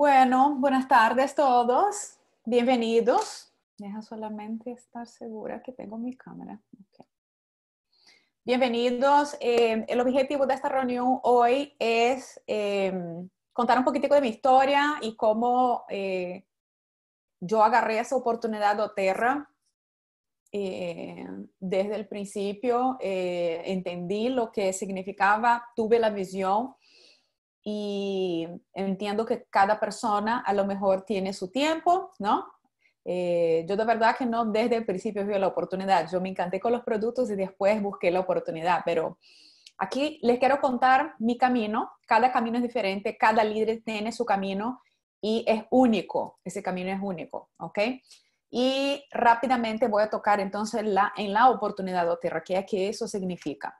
Bueno, buenas tardes todos. Bienvenidos. Deja solamente estar segura que tengo mi cámara. Bienvenidos. Eh, el objetivo de esta reunión hoy es eh, contar un poquitico de mi historia y cómo eh, yo agarré esa oportunidad de Oterra. desde el principio entendí lo que significaba, tuve la visión y entiendo que cada persona a lo mejor tiene su tiempo, ¿no? Eh, yo de verdad que no desde el principio vi la oportunidad. Yo me encanté con los productos y después busqué la oportunidad, pero aquí les quiero contar mi camino. Cada camino es diferente, cada líder tiene su camino y es único. Ese camino es único, ¿ok? Y rápidamente voy a tocar entonces la, en la oportunidad de tierra, que es que eso significa.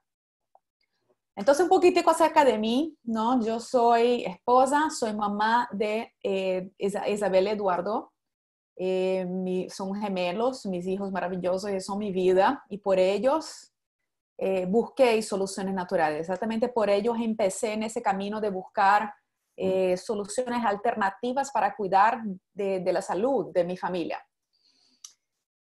Entonces, un poquito acerca de mí, ¿no? Yo soy esposa, soy mamá de eh, Isabel Eduardo. Eh, son gemelos, mis hijos maravillosos, son mi vida y por ellos eh, busqué soluciones naturales. Exactamente por ellos empecé en ese camino de buscar eh, soluciones alternativas para cuidar de la salud de mi familia.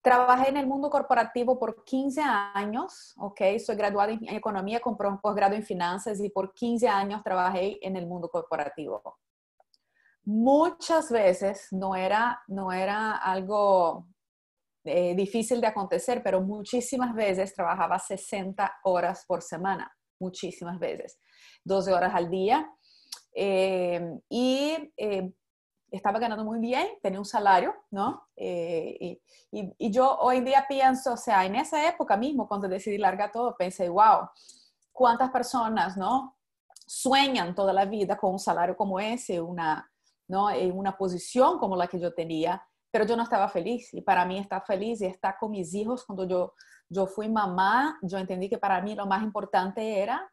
Trabajé en el mundo corporativo por 15 años, ¿ok? Soy graduada en economía con posgrado en finanzas y por 15 años trabajé en el mundo corporativo. Muchas veces no era, no era algo eh, difícil de acontecer, pero muchísimas veces trabajaba 60 horas por semana, muchísimas veces, 12 horas al día. Eh, y eh, estaba ganando muy bien, tenía un salario, ¿no? Eh, y, y, yo hoy en día pienso, o sea, en esa época mismo, cuando decidí largar todo, pensé, wow, cuántas personas, ¿no? Sueñan toda la vida con un salario como ese, una, ¿no? En eh, una posición como la que yo tenía, pero yo no estaba feliz. Y para mí estar feliz y estar con mis hijos, cuando yo, yo fui mamá, yo entendí que para mí lo más importante era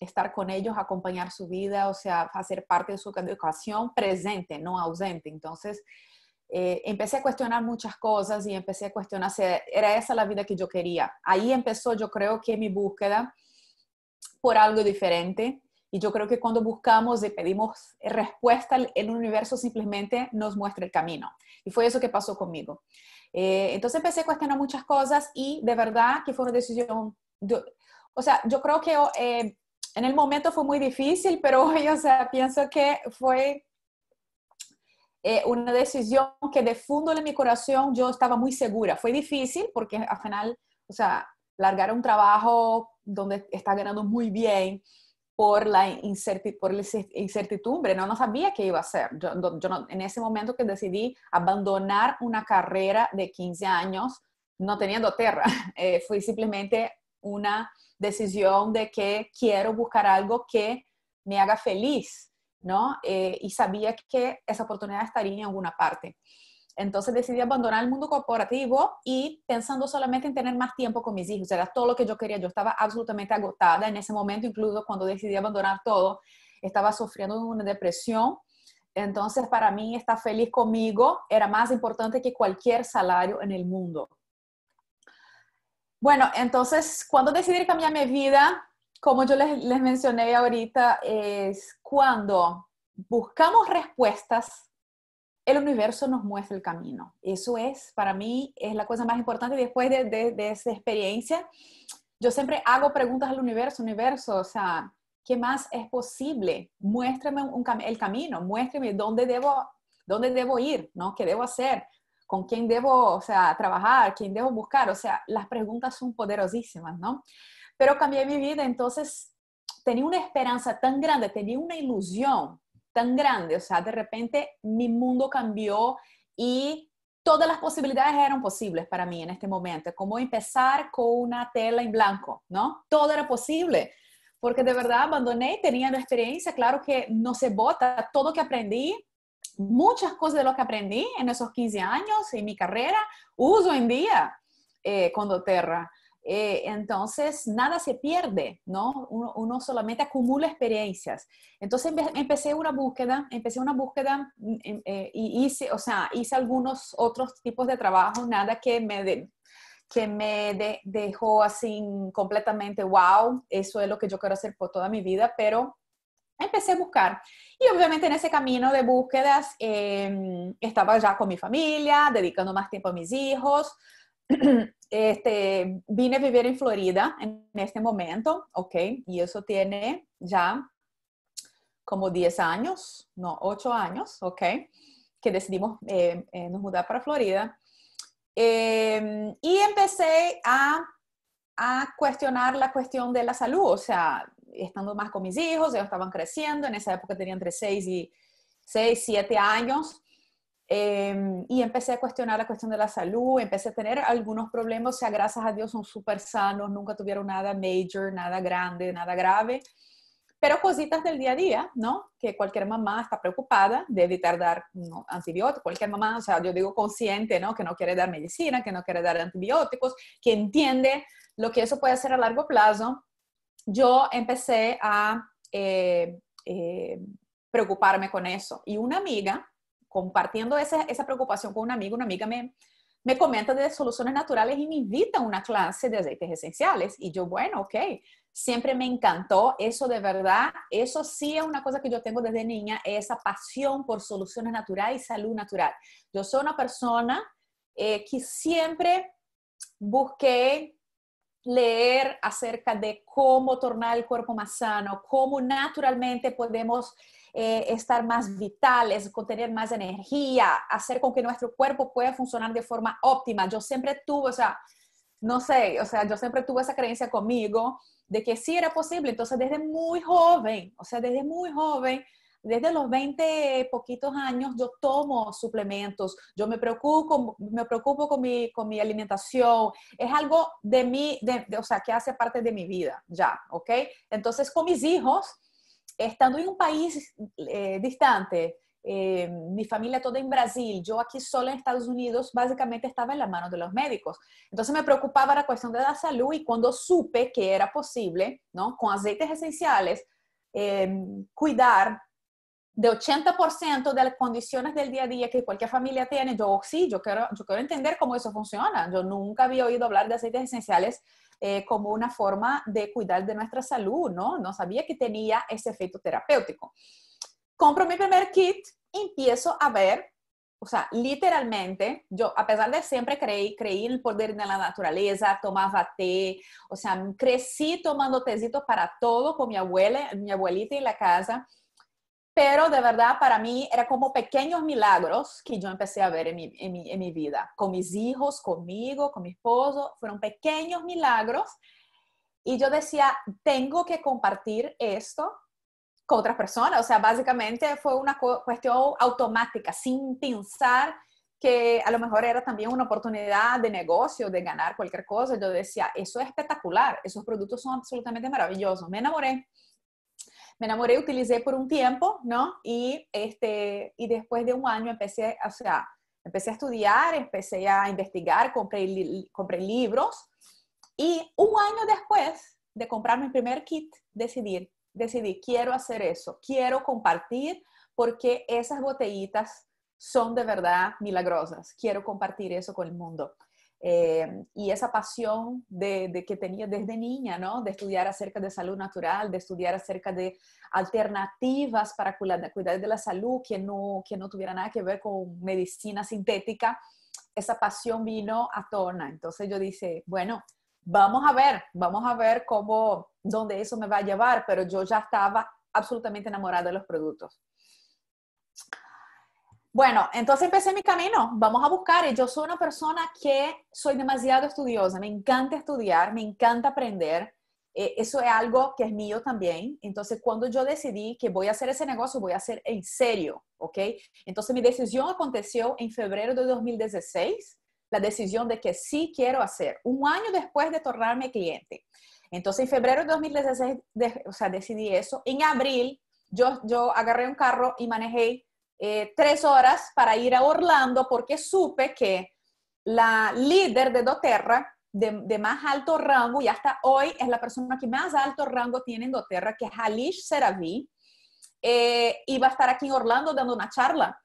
estar con ellos, acompañar su vida, o sea, hacer parte de su educación presente, no ausente. Entonces, eh, empecé a cuestionar muchas cosas y empecé a cuestionar si era esa la vida que yo quería. Ahí empezó, yo creo que mi búsqueda por algo diferente. Y yo creo que cuando buscamos y pedimos respuesta, el universo simplemente nos muestra el camino. Y fue eso que pasó conmigo. Eh, entonces empecé a cuestionar muchas cosas y de verdad que fue una decisión, o sea, yo creo que eh, en el momento fue muy difícil, pero hoy, o sea, pienso que fue eh, una decisión que de fondo en mi corazón yo estaba muy segura. Fue difícil porque al final, o sea, largar un trabajo donde está ganando muy bien por la, incertidumbre, ¿no? no sabía qué iba a hacer. Yo, en ese momento que decidí abandonar una carrera de 15 años, no teniendo tierra, eh, fui simplemente una decisión de que quiero buscar algo que me haga feliz, ¿no? Eh, y sabía que esa oportunidad estaría en alguna parte. Entonces decidí abandonar el mundo corporativo y pensando solamente en tener más tiempo con mis hijos. Era todo lo que yo quería. Yo estaba absolutamente agotada en ese momento, incluso cuando decidí abandonar todo. Estaba sufriendo una depresión. Entonces, para mí, estar feliz conmigo era más importante que cualquier salario en el mundo. Bueno, entonces, cuando decidí cambiar mi vida, como yo les, mencioné ahorita, es cuando buscamos respuestas, el universo nos muestra el camino. Eso es, para mí, es la cosa más importante. Después de, esa experiencia, yo siempre hago preguntas al universo, universo, o sea, ¿qué más es posible? Muéstrame el camino, muéstrame dónde debo, dónde debo ir, ¿no? ¿Qué debo hacer? con quién debo, sea, trabajar, quién debo buscar, o sea, las preguntas son poderosísimas, ¿no? Pero cambié mi vida, entonces tenía una esperanza tan grande, tenía una ilusión tan grande, o sea, de repente mi mundo cambió y todas las posibilidades eran posibles para mí en este momento, como empezar con una tela en blanco, ¿no? Todo era posible, porque de verdad abandoné, tenía la experiencia, claro que no se bota, todo que aprendí muchas cosas de lo que aprendí en esos 15 años en mi carrera uso en día eh, con doTERRA. Eh, entonces, nada se pierde, ¿no? Uno, solamente acumula experiencias. Entonces, empecé una búsqueda, empecé una búsqueda mm, em, eh, y hice, o sea, hice algunos otros tipos de trabajo, nada que me, que me dejó así completamente, wow, eso es lo que yo quiero hacer por toda mi vida, pero empecé a buscar. Y obviamente en ese camino de búsquedas eh, estaba ya con mi familia, dedicando más tiempo a mis hijos. Este, vine a vivir en Florida en este momento, ¿ok? Y eso tiene ya como 10 años, no, 8 años, ¿ok? Que decidimos eh, eh, nos mudar para Florida. Em, y empecé a, a cuestionar la cuestión de la salud, o sea, estando más con mis hijos, ellos estaban creciendo, en esa época tenía entre 6 y 6, 7 años, em, y empecé a cuestionar la cuestión de la salud, empecé a tener algunos problemas, o sea, gracias a Dios son súper sanos, nunca tuvieron nada major, nada grande, nada grave, pero cositas del día a día, ¿no? Que cualquier mamá está preocupada de evitar dar antibióticos, cualquier mamá, o sea, yo digo consciente, ¿no? Que no quiere dar medicina, que no quiere dar antibióticos, que entiende lo que eso puede hacer a largo plazo yo empecé a eh, eh, preocuparme con eso. Y una amiga, compartiendo esa, preocupación con una amiga, una amiga me, me comenta de soluciones naturales y me invita a una clase de aceites esenciales. Y yo, bueno, ok, siempre me encantó eso de verdad. Eso sí es una cosa que yo tengo desde niña, esa pasión por soluciones naturales y salud natural. Yo soy una persona eh, que siempre busqué leer acerca de cómo tornar el cuerpo más sano, cómo naturalmente podemos eh, estar más vitales, contener más energía, hacer con que nuestro cuerpo pueda funcionar de forma óptima. Yo siempre tuve, o sea, no sé, o sea, yo siempre tuve esa creencia conmigo de que sí era posible. Entonces, desde muy joven, o sea, desde muy joven, desde los 20 poquitos años yo tomo suplementos, yo me preocupo, me preocupo con mi, con mi alimentación, es algo de mí, o sea, que hace parte de mi vida, ya, ¿ok? Entonces, con mis hijos, estando en un país eh, distante, eh, mi familia toda en Brasil, yo aquí sola en Estados Unidos, básicamente estaba en las manos de los médicos. Entonces me preocupaba la cuestión de la salud y cuando supe que era posible, ¿no? Con aceites esenciales, eh, cuidar de 80% de las condiciones del día a día que cualquier familia tiene, yo sí, yo quiero, yo quiero entender cómo eso funciona. Yo nunca había oído hablar de aceites esenciales eh, como una forma de cuidar de nuestra salud, ¿no? No sabía que tenía ese efecto terapéutico. Compro mi primer kit, empiezo a ver, o sea, literalmente, yo a pesar de siempre creí, creí en el poder de la naturaleza, tomaba té, o sea, crecí tomando tecito para todo con mi abuela, mi abuelita en la casa pero de verdad para mí era como pequeños milagros que yo empecé a ver en mi, en, mi, en mi, vida, con mis hijos, conmigo, con mi esposo, fueron pequeños milagros. Y yo decía, tengo que compartir esto con otras personas. O sea, básicamente fue una cuestión automática, sin pensar que a lo mejor era también una oportunidad de negocio, de ganar cualquier cosa. Yo decía, eso es espectacular, esos productos son absolutamente maravillosos. Me enamoré me enamoré y utilicé por un tiempo, ¿no? Y, este, y después de un año empecé, o sea, empecé a estudiar, empecé a investigar, compré, compré libros y un año después de comprar mi primer kit, decidí, decidí, quiero hacer eso, quiero compartir porque esas botellitas son de verdad milagrosas. Quiero compartir eso con el mundo. Eh, y esa pasión de, que tenía desde niña, ¿no? De estudiar acerca de salud natural, de estudiar acerca de alternativas para cuidar, de la salud que no, que no tuviera nada que ver con medicina sintética, esa pasión vino a tona. Entonces yo dije, bueno, vamos a ver, vamos a ver cómo, dónde eso me va a llevar, pero yo ya estaba absolutamente enamorada de los productos. Bueno, entonces empecé mi camino, vamos a buscar, y yo soy una persona que soy demasiado estudiosa, me encanta estudiar, me encanta aprender, eh, eso es algo que es mío también, entonces cuando yo decidí que voy a hacer ese negocio, voy a hacer en serio, ¿ok? Entonces mi decisión aconteció en febrero de 2016, la decisión de que sí quiero hacer, un año después de tornarme cliente. Entonces en febrero de 2016, o sea, decidí eso, en abril yo, yo agarré un carro y manejé eh, tres horas para ir a Orlando porque supe que la líder de doTERRA, de, más alto rango, y hasta hoy es la persona que más alto rango tiene en doTERRA, que es Halish Seravi, eh, iba a estar aquí en Orlando dando una charla.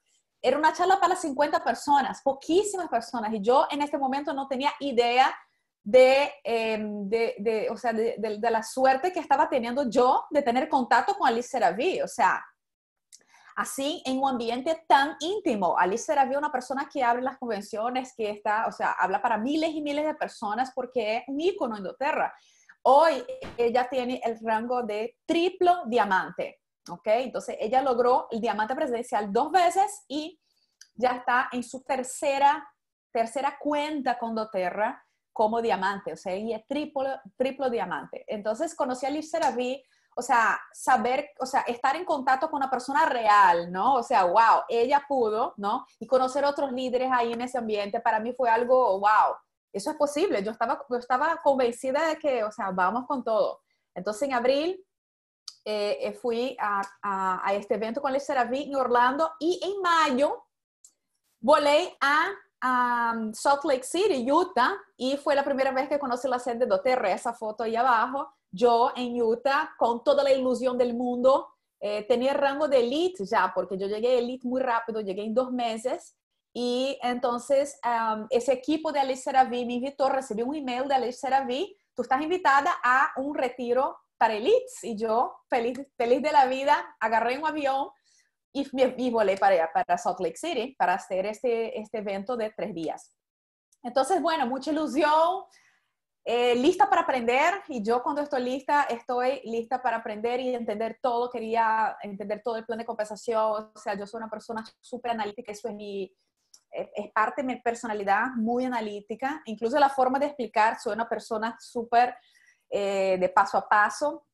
Era una charla para 50 personas, poquísimas personas, y yo en este momento no tenía idea em, de, de, de, la suerte que estaba teniendo yo de tener contacto con Alice Seravi. O sea, así en un ambiente tan íntimo. Alice Serafio, una persona que abre las convenciones, que está, o sea, habla para miles y miles de personas porque es un ícono en DoTerra. Hoy ella tiene el rango de triplo diamante, ¿ok? Entonces ella logró el diamante presidencial dos veces y ya está en su tercera, tercera cuenta con Doterra como diamante, o sea, ella es triplo, diamante. Entonces conocí a Alice Seraví o sea, saber, o sea, estar en contacto con una persona real, ¿no? O sea, wow, ella pudo, ¿no? Y conocer otros líderes ahí en ese ambiente, para mí fue algo, wow, eso es posible. Yo estaba, yo estaba convencida de que, o sea, vamos con todo. Entonces, en abril eh, eh, fui a, a, este evento con Lester en Orlando y en mayo volé a Salt Lake City, Utah, y fue la primera vez que conocí la sede de Doterra, esa foto ahí abajo, yo en Utah, con toda la ilusión del mundo, eh, tenía rango de elite ya, porque yo llegué a elite muy rápido, llegué en dos meses. Y entonces um, ese equipo de Alice Seraví me invitó, recibí un email de Alice Seraví, tú estás invitada a un retiro para elites. Y yo, feliz, feliz de la vida, agarré un avión y, volé para, para Salt Lake City para hacer este, este evento de tres días. Entonces, bueno, mucha ilusión, eh, lista para aprender y yo cuando estoy lista, estoy lista para aprender y entender todo, quería entender todo el plan de compensación, o sea, yo soy una persona súper analítica, eso es mi, es parte de mi personalidad, muy analítica, incluso la forma de explicar, soy una persona súper eh, de paso a paso,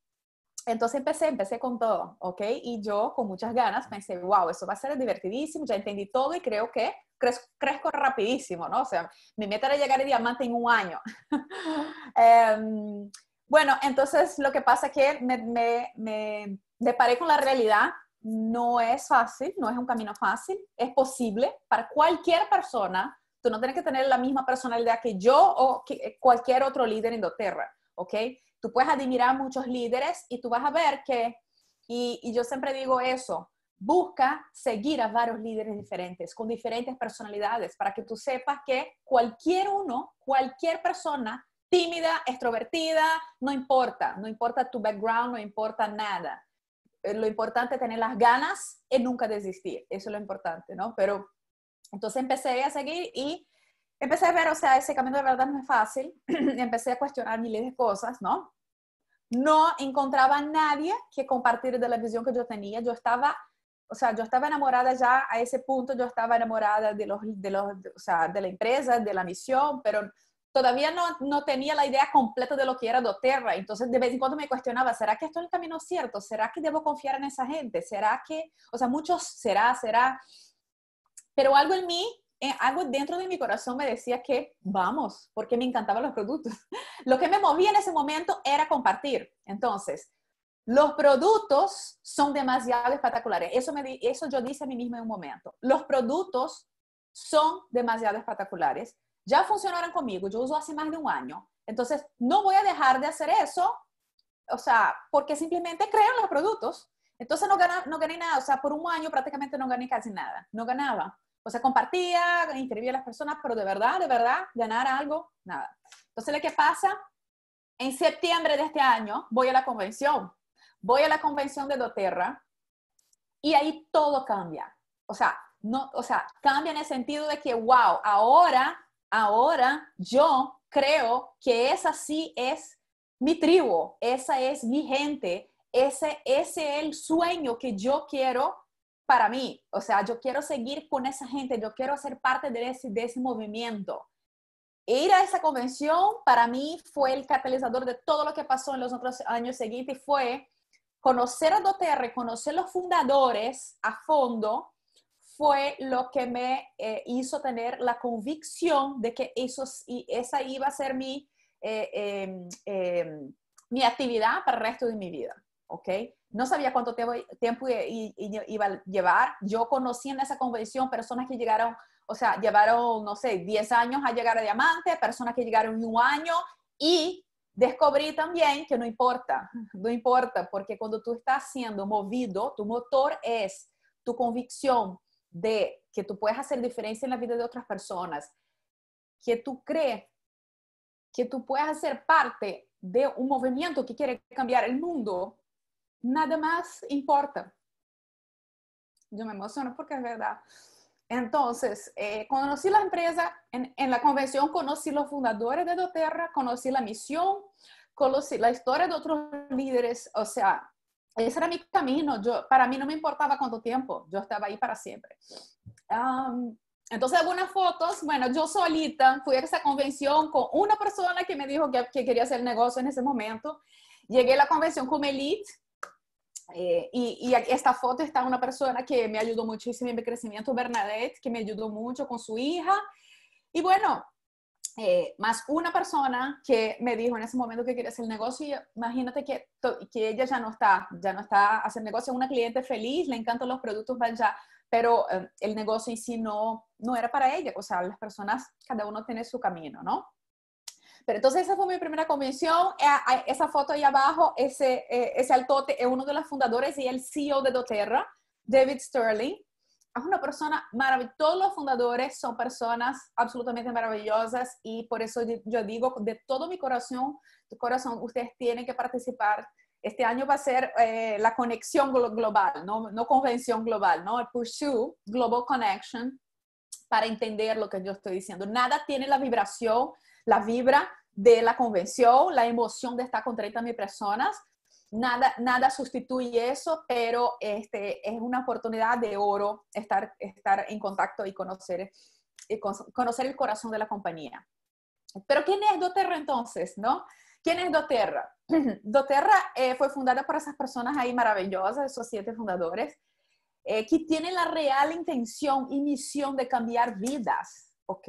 entonces empecé, empecé con todo, ¿ok? Y yo con muchas ganas pensé, wow, eso va a ser divertidísimo, ya entendí todo y creo que crezco, rapidísimo, ¿no? O sea, mi meta era llegar a diamante en un año. Em, bueno, entonces lo que pasa es que me, me, me deparé con la realidad no es fácil, no es un camino fácil, es posible para cualquier persona. Tú no tienes que tener la misma personalidad que yo o que eh, cualquier otro líder en Doterra, ¿ok? tú puedes admirar a muchos líderes y tú vas a ver que, y, yo siempre digo eso, busca seguir a varios líderes diferentes, con diferentes personalidades, para que tú sepas que cualquier uno, cualquier persona, tímida, extrovertida, no importa, no importa tu background, no importa nada. Eh, lo importante es tener las ganas y nunca desistir, eso es lo importante, ¿no? Pero entonces empecé a seguir y empecé a ver, o sea, ese camino de verdad no es fácil, empecé a cuestionar miles de cosas, ¿no? No encontraba a nadie que compartir de la visión que yo tenía, yo estaba, o sea, yo estaba enamorada ya a ese punto, yo estaba enamorada de, los, de, los, o sea, de la empresa, de la misión, pero todavía no, no, tenía la idea completa de lo que era doTERRA, entonces de vez en cuando me cuestionaba, ¿será que esto es el camino cierto? ¿Será que debo confiar en esa gente? ¿Será que, o sea, muchos será, será? Pero algo en mí algo dentro de mi corazón me decía que vamos, porque me encantaban los productos. Lo que me movía en ese momento era compartir. Entonces, los productos son demasiado espectaculares. Eso, me, eso yo dije a mí misma en un momento. Los productos son demasiado espectaculares. Ya funcionaron conmigo, yo uso hace más de un año. Entonces, no voy a dejar de hacer eso, o sea, porque simplemente crean los productos. Entonces no, no gané nada, o sea, por un año prácticamente no gané casi nada, no ganaba. O sea, compartía, inscribía a las personas, pero de verdad, de verdad, ganar algo, nada. Entonces, ¿qué pasa? En septiembre de este año voy a la convención, voy a la convención de doTERRA y ahí todo cambia. O sea, no, o sea, cambia en el sentido de que, wow, ahora, ahora yo creo que esa sí es mi tribu, esa es mi gente, ese, ese es el sueño que yo quiero para mí. O sea, yo quiero seguir con esa gente, yo quiero ser parte de ese, de ese movimiento. Ir a esa convención para mí fue el catalizador de todo lo que pasó en los otros años siguientes, fue conocer a Doterre, conocer los fundadores a fondo, fue lo que me eh, hizo tener la convicción de que eso, y esa iba a ser mi, eh, em, em, mi actividad para el resto de mi vida. ¿ok?, no sabía cuánto tiempo, iba a llevar. Yo conocí en esa convención personas que llegaron, o sea, llevaron, no sé, 10 años a llegar a diamante, personas que llegaron un año y descubrí también que no importa, no importa, porque cuando tú estás siendo movido, tu motor es tu convicción de que tú puedes hacer diferencia en la vida de otras personas, que tú crees que tú puedes ser parte de un movimiento que quiere cambiar el mundo, nada más importa. Yo me emociono porque es verdad. Entonces, eh, conocí la empresa en, la convención, conocí los fundadores de doTERRA, conocí la misión, conocí la historia de otros líderes, o sea, ese era mi camino. para mí no me importaba cuánto tiempo, yo estaba ahí para siempre. entonces, algunas fotos, bueno, yo solita fui a esa convención con una persona que me dijo que, que quería hacer negocio en ese momento. Llegué a la convención con Elite eh, y esta foto está una persona que me ayudó muchísimo en mi crecimiento, Bernadette, que me ayudó mucho con su hija. y bueno, eh, más una persona que me dijo en ese momento que quería hacer negocio y imagínate que, que ella ya no está, ya no está haciendo negocio, una cliente feliz, le encantan los productos, van ya, pero eh, el negocio en sí no, no era para ella, o sea, las personas, cada uno tiene su camino, ¿no? Pero entonces esa fue mi primera convención. Eh, esa foto ahí abajo, ese, eh, ese altote, es uno de los fundadores y el CEO de doTERRA, David Sterling. Es una persona maravillosa. Todos los fundadores son personas absolutamente maravillosas y por eso yo digo de todo mi corazón, tu corazón, ustedes tienen que participar este año va a ser eh, la conexión global, no, no, convención global, ¿no? El Pursue Global Connection para entender lo que yo estoy diciendo. Nada tiene la vibración, la vibra de la convención, la emoción de estar con 30 mil personas. Nada, nada sustituye eso, pero este, es una oportunidad de oro estar, estar en contacto y conocer, conocer el corazón de la compañía. Pero ¿quién es doTERRA entonces? ¿no? ¿Quién es doTERRA? doTERRA eh, fue fundada por esas personas ahí maravillosas, esos siete fundadores, eh, que tienen la real intención y misión de cambiar vidas, ¿ok?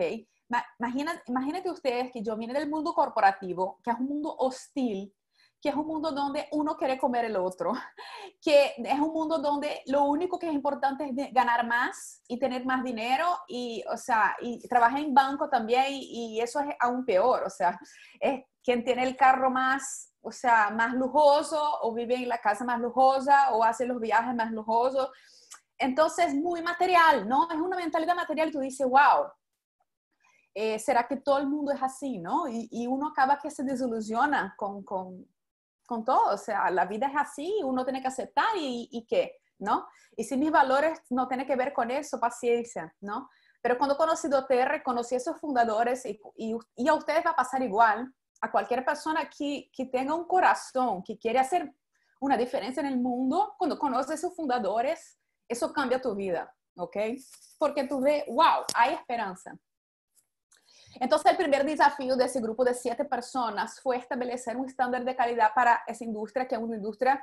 Imagina, imagínate ustedes que yo vine del mundo corporativo, que es un mundo hostil, que es un mundo donde uno quiere comer el otro, que es un mundo donde lo único que es importante es ganar más y tener más dinero y, o sea, y trabajar en banco también y, eso es aún peor, o sea, es quien tiene el carro más, o sea, más lujoso o vive en la casa más lujosa o hace los viajes más lujosos. Entonces, muy material, ¿no? Es una mentalidad material tú dices, wow, eh, será que todo el mundo es así, ¿no? Y, uno acaba que se desilusiona con, con, con, todo, o sea, la vida es así, uno tiene que aceptar y, qué, ¿no? Y si mis valores no tienen que ver con eso, paciencia, ¿no? Pero cuando conocí DOTR, conocí a esos fundadores y, y, a ustedes va a pasar igual, a cualquier persona que, que, tenga un corazón, que quiere hacer una diferencia en el mundo, cuando conoce a esos fundadores, eso cambia tu vida, ¿ok? Porque tú ves, wow, hay esperanza. Entonces, el primer desafío de ese grupo de siete personas fue establecer un estándar de calidad para esa industria, que es una industria,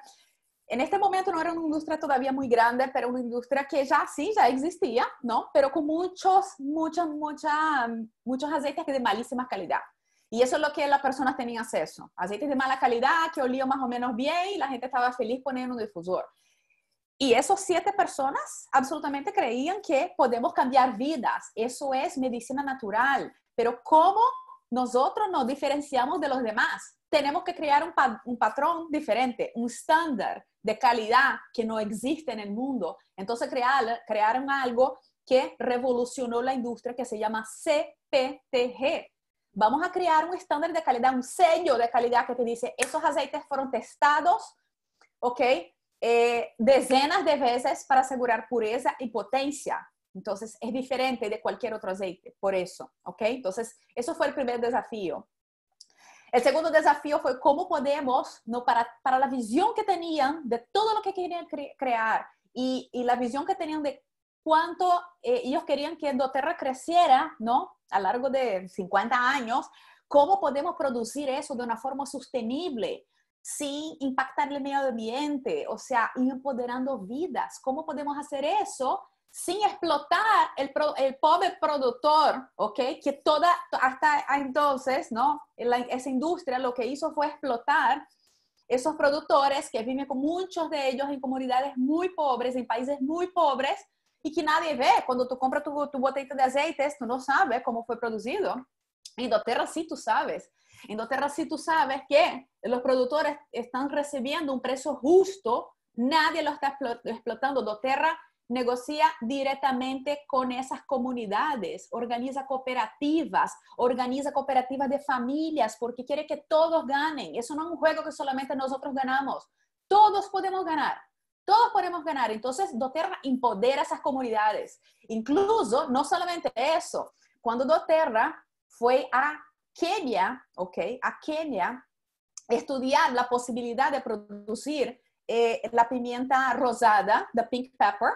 en este momento no era una industria todavía muy grande, pero una industria que ya sí, ya existía, ¿no? Pero con muchos, muchos, muchos, muchos aceites de malísima calidad. Y eso es lo que las personas tenían acceso. Aceites de mala calidad, que olían más o menos bien y la gente estaba feliz poniendo un difusor. Y esas siete personas absolutamente creían que podemos cambiar vidas. Eso es medicina natural. Pero ¿cómo nosotros nos diferenciamos de los demás? Tenemos que crear un, patrón diferente, un estándar de calidad que no existe en el mundo. Entonces crear, crearon algo que revolucionó la industria que se llama CPTG. Vamos a crear un estándar de calidad, un sello de calidad que te dice, esos aceites fueron testados, ¿ok? Eh, decenas de veces para asegurar pureza y potencia. Entonces, es diferente de cualquier otro aceite, por eso, ¿ok? Entonces, eso fue el primer desafío. El segundo desafío fue cómo podemos, ¿no? para, para la visión que tenían de todo lo que querían crear y, la visión que tenían de cuánto eh, ellos querían que Endoterra creciera, ¿no? A largo de 50 años, cómo podemos producir eso de una forma sostenible, sin impactar el medio ambiente, o sea, empoderando vidas. ¿Cómo podemos hacer eso? sin explotar el, pobre productor, ¿ok? Que toda, hasta entonces, ¿no? La, esa industria lo que hizo fue explotar esos productores que viven con muchos de ellos en comunidades muy pobres, en países muy pobres, y que nadie ve. Cuando tú compras tu, tu botellita de aceites, tú no sabes cómo fue producido. En DoTerra sí tú sabes. En DoTerra sí tú sabes que los productores están recibiendo un precio justo. Nadie lo está explotando. DoTerra negocia directamente con esas comunidades, organiza cooperativas, organiza cooperativas de familias porque quiere que todos ganen. Eso no es un juego que solamente nosotros ganamos. Todos podemos ganar. Todos podemos ganar. Entonces, doTERRA empodera esas comunidades. Incluso, no solamente eso, cuando doTERRA fue a Kenia, ¿ok? A Kenia, estudiar la posibilidad de producir eh, la pimienta rosada, the pink pepper,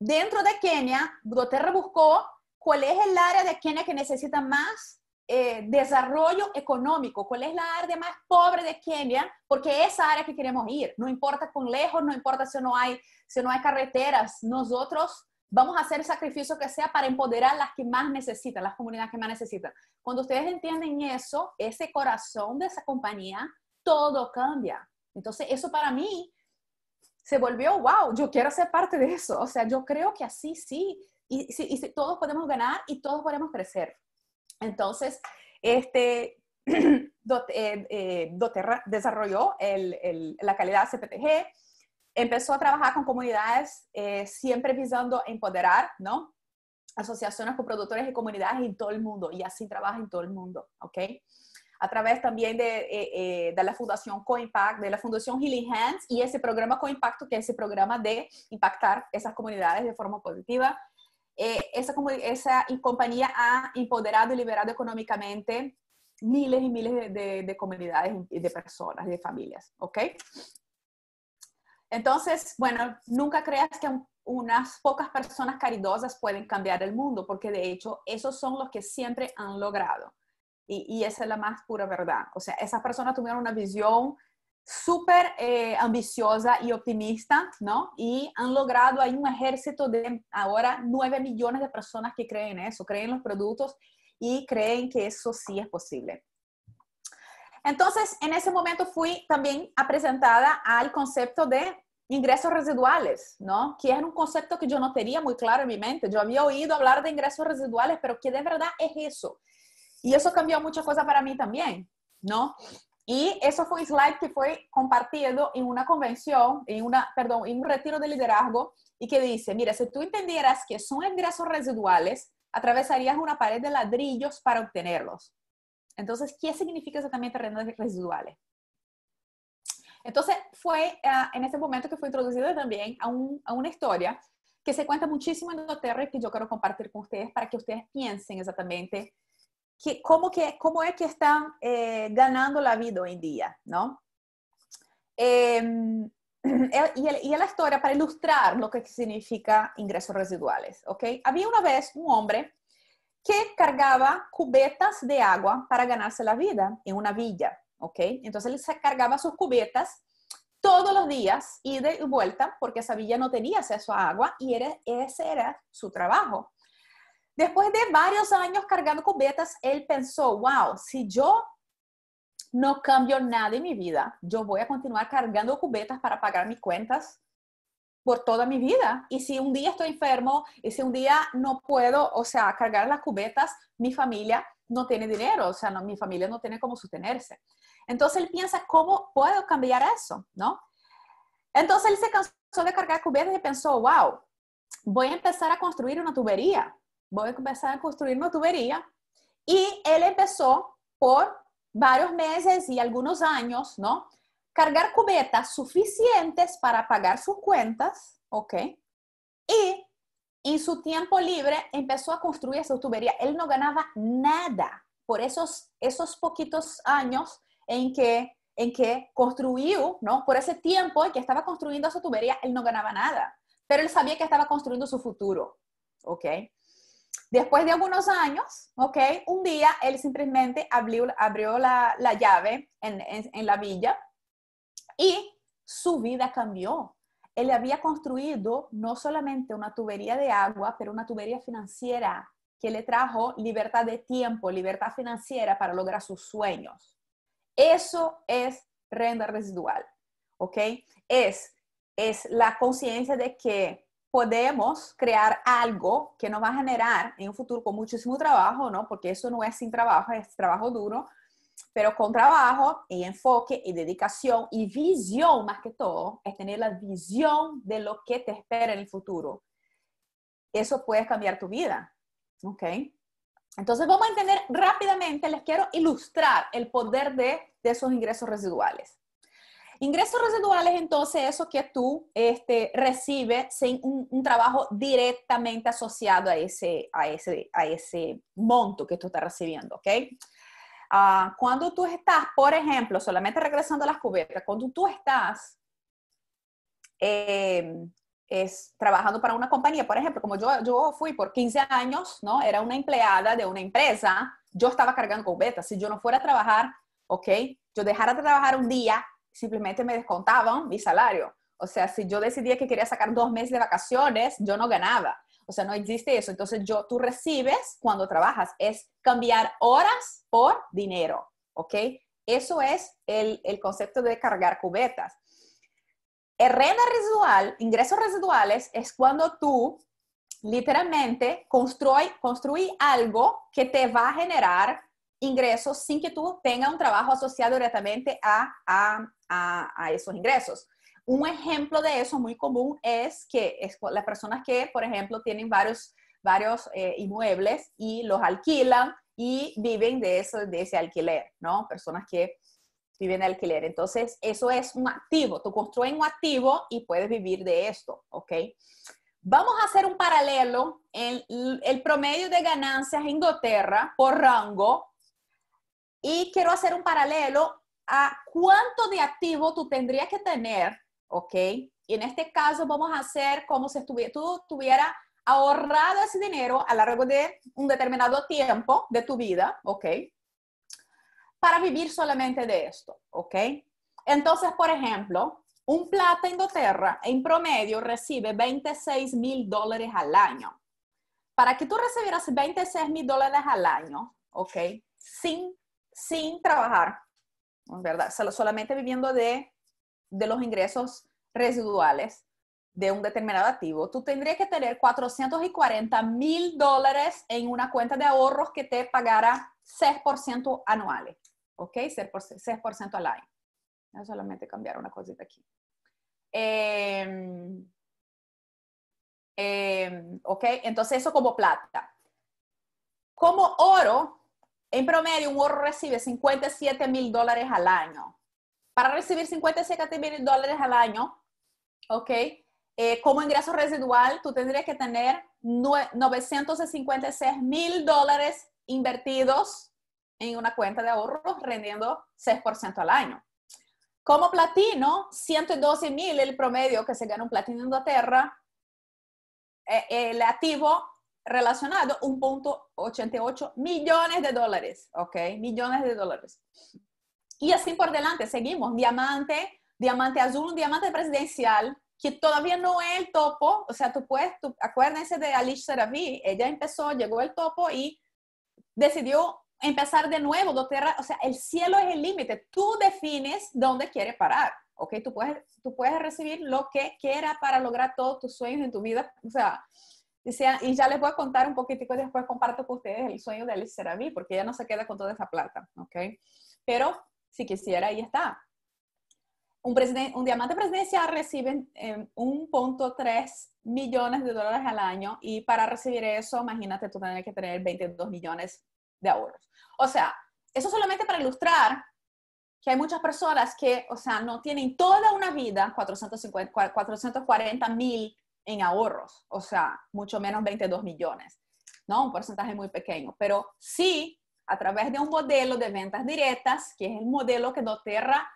dentro de Kenia, Inglaterra buscó cuál es el área de Kenia que necesita más eh, desarrollo económico, cuál es la área más pobre de Kenia, porque es esa área que queremos ir. No importa con lejos, no importa si no hay, si no hay carreteras, nosotros vamos a hacer el sacrificio que sea para empoderar las que más necesitan, las comunidades que más necesitan. Cuando ustedes entienden eso, ese corazón de esa compañía, todo cambia. Entonces, eso para mí se volvió, wow, yo quiero ser parte de eso. O sea, yo creo que así sí, y, y, todos podemos ganar y todos podemos crecer. Entonces, este, eh, eh, Doterra desarrolló el, el, la calidad CPTG, empezó a trabajar con comunidades eh, siempre visando empoderar, ¿no? Asociaciones con productores y comunidades en todo el mundo, y así trabaja en todo el mundo, ¿ok? a través también de, eh, eh, la fundación la impact de la fundación Healing Hands y ese programa Coimpacto, que es ese programa de impactar esas comunidades de forma positiva. Eh, esa compañía ha empoderado y liberado económicamente miles y miles de, comunidades y de personas, de familias, ¿ok? Entonces, bueno, nunca creas que unas pocas personas caridosas pueden cambiar el mundo, porque de hecho esos son los que siempre han logrado. Y, esa es la más pura verdad. O sea, esas personas tuvieron una visión súper eh, ambiciosa y optimista, ¿no? Y han logrado, hay un ejército de ahora 9 millones de personas que creen eso, creen los productos y creen que eso sí es posible. Entonces, en ese momento fui también presentada al concepto de ingresos residuales, ¿no? Que era un concepto que yo no tenía muy claro en mi mente. Yo había oído hablar de ingresos residuales, pero ¿qué de verdad es eso? Y eso cambió muchas cosas para mí también, ¿no? Y eso fue un slide que fue compartido en una convención, en una, perdón, en un retiro de liderazgo y que dice, mira, si tú entendieras que son ingresos residuales, atravesarías una pared de ladrillos para obtenerlos. Entonces, ¿qué significa exactamente rendas residuales? Entonces, fue eh, en ese momento que fue introducido también a, una historia que se cuenta muchísimo en Inglaterra y que yo quiero compartir con ustedes para que ustedes piensen exactamente que, cómo, que, cómo es que están eh, ganando la vida hoy en día, ¿no? Em, y, la historia para ilustrar lo que significa ingresos residuales, ¿ok? Había una vez un hombre que cargaba cubetas de agua para ganarse la vida en una villa, ¿ok? Entonces él se cargaba sus cubetas todos los días, ida y vuelta, porque esa villa no tenía acceso a agua y ese era su trabajo. Después de varios años cargando cubetas, él pensó, wow, si yo no cambio nada en mi vida, yo voy a continuar cargando cubetas para pagar mis cuentas por toda mi vida. Y si un día estoy enfermo y si un día no puedo, o sea, cargar las cubetas, mi familia no tiene dinero, o sea, mi familia no tiene cómo sostenerse. Entonces él piensa, ¿cómo puedo cambiar eso? ¿No? Entonces él se cansó de cargar cubetas y pensó, wow, voy a empezar a construir una tubería voy a empezar a construir una tubería. Y él empezó por varios meses y algunos años, ¿no? Cargar cubetas suficientes para pagar sus cuentas, ¿ok? Y en su tiempo libre empezó a construir esa tubería. Él no ganaba nada por esos, esos poquitos años en que, en que construyó, ¿no? Por ese tiempo en que estaba construyendo su tubería, él no ganaba nada, pero él sabía que estaba construyendo su futuro, ¿ok? Después de algunos años, ¿ok? Un día él simplemente abrió, la, llave en, la villa y su vida cambió. Él había construido no solamente una tubería de agua, pero una tubería financiera que le trajo libertad de tiempo, libertad financiera para lograr sus sueños. Eso es renta residual, ¿ok? Es, es la conciencia de que podemos crear algo que nos va a generar en un futuro con muchísimo trabajo, ¿no? Porque eso no es sin trabajo, es trabajo duro, pero con trabajo y enfoque y dedicación y visión más que todo, es tener la visión de lo que te espera en el futuro. Eso puede cambiar tu vida, ¿ok? Entonces vamos a entender rápidamente, les quiero ilustrar el poder de, de esos ingresos residuales. Ingresos residuales, entonces, eso que tú este, recibes sin un, trabajo directamente asociado a ese, a ese, a ese monto que tú estás recibiendo, ¿ok? Ah, cuando tú estás, por ejemplo, solamente regresando a las cubetas, cuando tú estás em, es trabajando para una compañía, por ejemplo, como yo, yo fui por 15 años, ¿no? Era una empleada de una empresa, yo estaba cargando cubetas, si yo no fuera a trabajar, ¿ok? Yo dejara de trabajar un día, simplemente me descontaban mi salario. O sea, si yo decidía que quería sacar dos meses de vacaciones, yo no ganaba. O sea, no existe eso. Entonces, yo, tú recibes cuando trabajas, es cambiar horas por dinero, ¿ok? Eso es el, concepto de cargar cubetas. residual, ingresos residuales, es cuando tú literalmente construí, construí algo que te va a generar ingresos sin que tú tengas un trabajo asociado directamente a, a, a, esos ingresos. Un ejemplo de eso muy común es que las personas que, por ejemplo, tienen varios, varios eh, inmuebles y los alquilan y viven de, eso, de ese alquiler, ¿no? Personas que viven de alquiler. Entonces, eso es un activo. Tú construyes un activo y puedes vivir de esto, ¿ok? Vamos a hacer un paralelo en el promedio de ganancias en Inglaterra por rango y quiero hacer un paralelo a cuánto de activo tú tendrías que tener, ¿ok? Y en este caso vamos a hacer como si tú tuviera ahorrado ese dinero a lo largo de un determinado tiempo de tu vida, ¿ok? Para vivir solamente de esto, ¿ok? Entonces, por ejemplo, un plata Indoterra en promedio recibe 26 mil dólares al año. Para que tú recibieras 26 mil dólares al año, ¿ok? Sin sin trabajar, ¿verdad? Solamente viviendo de, de los ingresos residuales de un determinado activo, tú tendrías que tener 440 mil dólares en una cuenta de ahorros que te pagara 6% anuales, ¿ok? 6%, al año. Yo solamente cambiar una cosita aquí. Em, em, ¿Ok? Entonces eso como plata. Como oro, en promedio, un oro recibe 57 mil dólares al año. Para recibir 57 mil dólares al año, ¿ok? Eh, como ingreso residual, tú tendrías que tener 956 mil dólares invertidos en una cuenta de ahorros rendiendo 6% al año. Como platino, 112 mil el promedio que se gana un platino en Inglaterra. Eh, el activo relacionado 1.88 millones de dólares, ¿ok? Millones de dólares. Y así por delante, seguimos, diamante, diamante azul, diamante presidencial, que todavía no es el topo, o sea, tú puedes, acuérdense de Alicia Saravi, ella empezó, llegó el topo y decidió empezar de nuevo, doTerra, o sea, el cielo es el límite, tú defines dónde quieres parar, ¿ok? Tú puedes, tú puedes recibir lo que quieras para lograr todos tus sueños en tu vida, o sea, y ya les voy a contar un poquitico y después, comparto con ustedes el sueño de Alice Seraví, porque ella no se queda con toda esa plata, ¿ok? Pero si quisiera, ahí está. Un, un diamante presidencial recibe 1.3 eh, millones de dólares al año y para recibir eso, imagínate, tú tendrías que tener 22 millones de ahorros. O sea, eso solamente para ilustrar que hay muchas personas que, o sea, no tienen toda una vida, 450, 440 mil en ahorros, o sea, mucho menos 22 millones, ¿no? Un porcentaje muy pequeño, pero sí a través de un modelo de ventas directas, que es el modelo que Doterra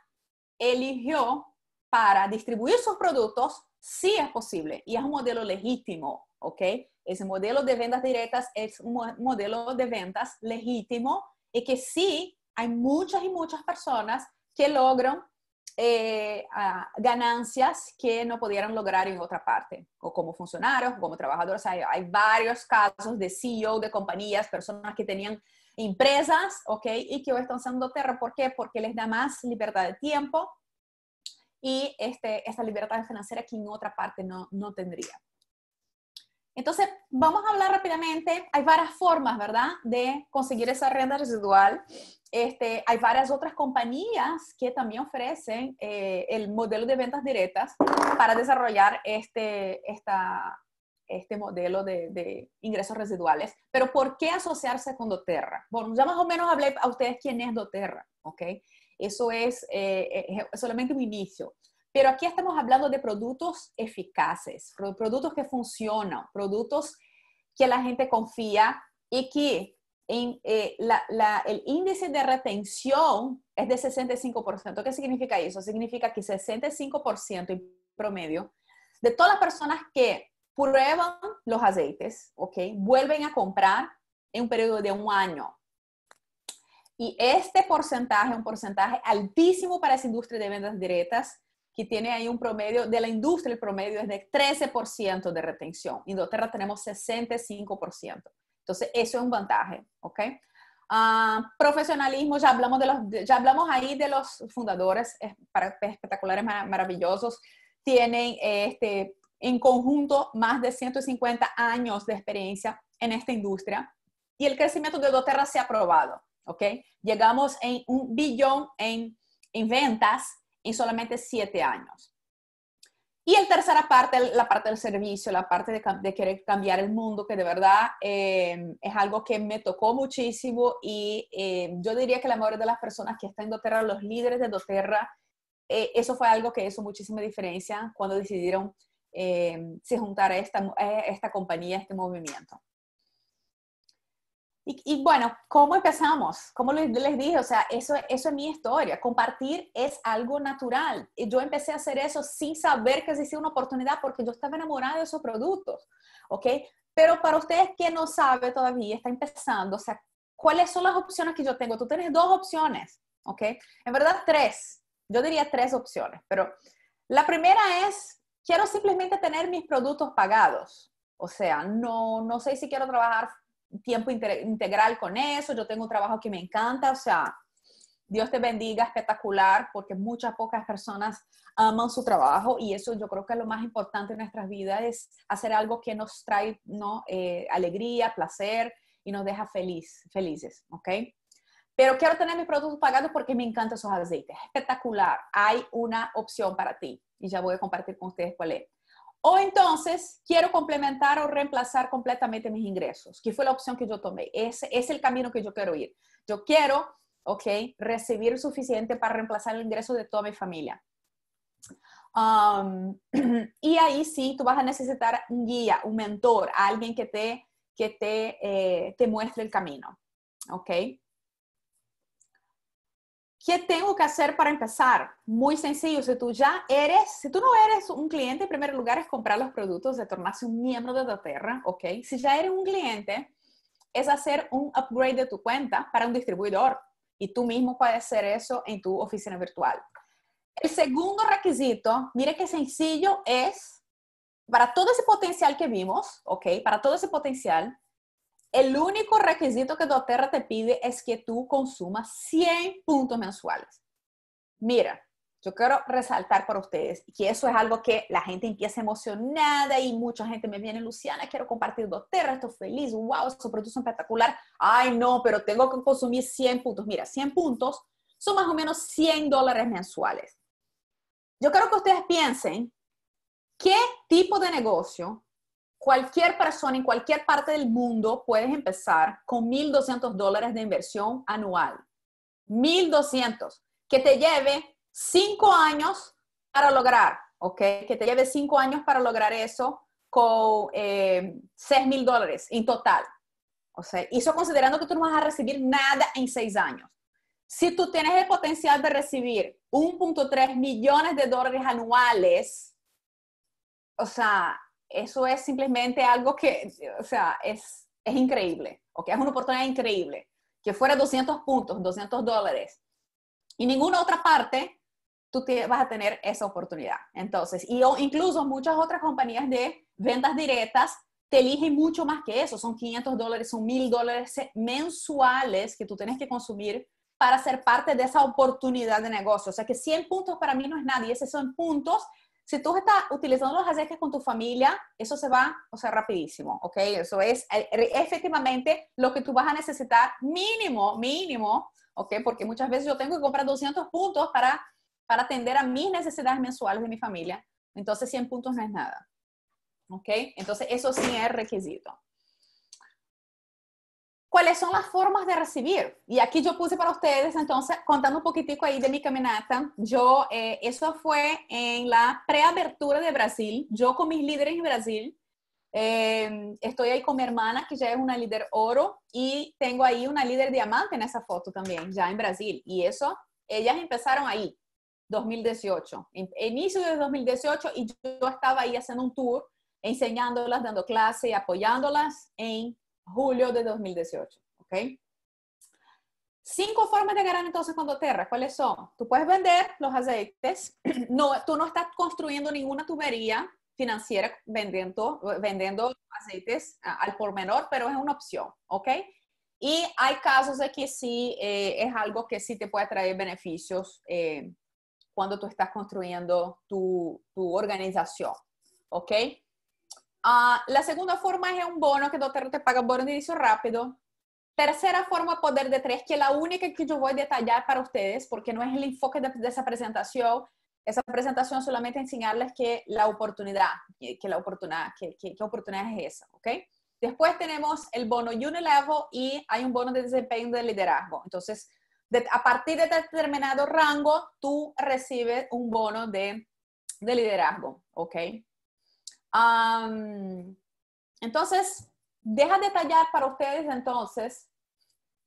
eligió para distribuir sus productos, sí es posible y es un modelo legítimo, ¿ok? Ese modelo de ventas directas es un modelo de ventas legítimo y que sí hay muchas y muchas personas que logran eh, ganancias que no pudieran lograr en otra parte, o como funcionarios, como trabajadores. Hay, varios casos de CEO de compañías, personas que tenían empresas, ¿ok? Y que hoy están usando Terra. ¿Por qué? Porque les da más libertad de tiempo y este, esta libertad financiera que en otra parte no, no tendría. Entonces, vamos a hablar rápidamente. Hay varias formas, ¿verdad?, de conseguir esa renta residual este, hay varias otras compañías que también ofrecen eh, el modelo de ventas directas para desarrollar este, este modelo de, ingresos residuales. Pero ¿por qué asociarse con doTERRA? Bueno, ya más o menos hablé a ustedes quién es doTERRA, ¿ok? Eso es, eh, eh, es solamente un inicio. Pero aquí estamos hablando de productos eficaces, productos que funcionan, productos que la gente confía y que en, eh, el índice de retención es de 65%. ¿Qué significa eso? Significa que 65% en promedio de todas las personas que prueban los aceites, ¿ok? Vuelven a comprar en un periodo de un año. Y este porcentaje es un porcentaje altísimo para esa industria de ventas directas, que tiene ahí un promedio, de la industria el promedio es de 13% de retención. Inglaterra tenemos 65%. Entonces, eso es un vantaje, ¿ok? Ah, profesionalismo, ya hablamos, de los, ya hablamos ahí de los fundadores espectaculares, maravillosos. Tienen este, en conjunto más de 150 años de experiencia en esta industria y el crecimiento de doTERRA se ha probado, ¿ok? Llegamos en un billón en, en ventas en solamente siete años. Y el tercera parte, la parte del servicio, la parte de, querer cambiar el mundo, que de verdad em, es algo que me tocó muchísimo y em, yo diría que la mayoría de las personas que están en doTERRA, los líderes de doTERRA, eh, eso fue algo que hizo muchísima diferencia cuando decidieron em, se juntar a esta, a esta compañía, a este movimiento. Y, bueno, ¿cómo empezamos? Como les, dije, o sea, eso, eso es mi historia. Compartir es algo natural. Y yo empecé a hacer eso sin saber que existía una oportunidad porque yo estaba enamorada de esos productos, ¿ok? Pero para ustedes que no saben todavía, está empezando, o sea, ¿cuáles son las opciones que yo tengo? Tú tienes dos opciones, ¿ok? En verdad, tres. Yo diría tres opciones, pero la primera es, quiero simplemente tener mis productos pagados. O sea, no, no sé si quiero trabajar tiempo integral con eso, yo tengo un trabajo que me encanta, o sea, Dios te bendiga, espectacular, porque muchas pocas personas aman su trabajo y eso yo creo que es lo más importante en nuestras vidas es hacer algo que nos trae ¿no? Eh, alegría, placer y nos deja feliz, felices, ¿ok? Pero quiero tener mis productos pagados porque me encantan esos aceites. Espectacular, hay una opción para ti y ya voy a compartir con ustedes cuál es. O entonces, quiero complementar o reemplazar completamente mis ingresos, que fue la opción que yo tomé. Ese es el camino que yo quiero ir. Yo quiero, ok, recibir suficiente para reemplazar el ingreso de toda mi familia. Um, y ahí sí, tú vas a necesitar un guía, un mentor, alguien que te, que te eh, muestre el camino, ok. ¿Qué tengo que hacer para empezar? Muy sencillo, si tú ya eres, si tú no eres un cliente, en primer lugar es comprar los productos, de tornarse un miembro de Doterra, ¿ok? Si ya eres un cliente, es hacer un upgrade de tu cuenta para un distribuidor y tú mismo puedes hacer eso en tu oficina virtual. El segundo requisito, mire qué sencillo es, para todo ese potencial que vimos, ¿ok? Para todo ese potencial, el único requisito que doTERRA te pide es que tú consumas 100 puntos mensuales. Mira, yo quiero resaltar para ustedes que eso es algo que la gente empieza emocionada y mucha gente me viene, Luciana, quiero compartir doTERRA, estoy feliz, wow, su producto espectacular. Ay, no, pero tengo que consumir 100 puntos. Mira, 100 puntos son más o menos 100 dólares mensuales. Yo quiero que ustedes piensen qué tipo de negocio cualquier persona en cualquier parte del mundo puedes empezar con 1.200 dólares de inversión anual. 1.200, que te lleve cinco años para lograr, ¿ok? Que te lleve cinco años para lograr eso con eh, 6.000 dólares en total. O sea, y eso considerando que tú no vas a recibir nada en seis años. Si tú tienes el potencial de recibir 1.3 millones de dólares anuales, o sea, eso es simplemente algo que, o sea, es, es increíble, que Es una oportunidad increíble. Que fuera 200 puntos, 200 dólares. Y ninguna otra parte, tú vas a tener esa oportunidad. Entonces, y incluso muchas otras compañías de ventas directas te eligen mucho más que eso. Son 500 dólares, son 1000 dólares mensuales que tú tienes que consumir para ser parte de esa oportunidad de negocio. O sea que 100 puntos para mí no es nada y esos son puntos si tú estás utilizando los aceques con tu familia, eso se va, o sea, rapidísimo, ¿ok? Eso es eh, efectivamente lo que tú vas a necesitar mínimo, mínimo, ¿ok? Porque muchas veces yo tengo que comprar 200 puntos para, para atender a mis necesidades mensuales de mi familia. Entonces, 100 puntos no es nada, ¿ok? Entonces, eso sí es requisito cuáles son las formas de recibir. Y aquí yo puse para ustedes, entonces, contando un poquitico ahí de mi caminata, yo, eh, eso fue en la preabertura de Brasil, yo con mis líderes en Brasil, eh, estoy ahí con mi hermana, que ya es una líder oro, y tengo ahí una líder diamante en esa foto también, ya en Brasil. Y eso, ellas empezaron ahí, 2018, inicio de 2018, y yo estaba ahí haciendo un tour, enseñándolas, dando clase, apoyándolas en julio de 2018. ¿Ok? Cinco formas de ganar entonces con doTERRA. ¿Cuáles son? Tú puedes vender los aceites. No, tú no estás construyendo ninguna tubería financiera vendiendo, vendiendo aceites al por menor, pero es una opción, ¿ok? Y hay casos de que sí eh, es algo que sí te puede traer beneficios eh, cuando tú estás construyendo tu, tu organización, ¿ok? Ah, la segunda forma es un bono que el te paga bono de inicio rápido. Tercera forma, poder de tres, que es la única que yo voy a detallar para ustedes, porque no es el enfoque de, esa presentación. Esa presentación solamente enseñarles que la oportunidad, que, la oportunidad, que, oportunidad es esa, ¿ok? Después tenemos el bono Unilevel y hay un bono de desempeño de liderazgo. Entonces, a partir de determinado rango, tú recibes un bono de, de liderazgo, ¿ok? entonces, deja detallar para ustedes entonces,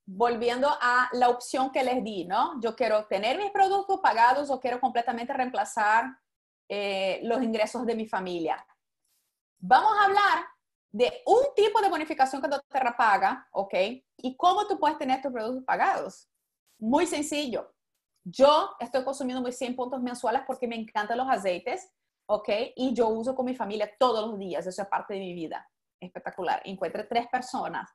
volviendo a la opción que les di, ¿no? Yo quiero tener mis productos pagados o quiero completamente reemplazar eh, los ingresos de mi familia. Vamos a hablar de un tipo de bonificación que Doterra paga, ¿ok? Y cómo tú puedes tener tus productos pagados. Muy sencillo. Yo estoy consumiendo mis 100 puntos mensuales porque me encantan los aceites ¿ok? Y yo uso con mi familia todos los días, eso es parte de mi vida. Espectacular. Encuentre tres personas,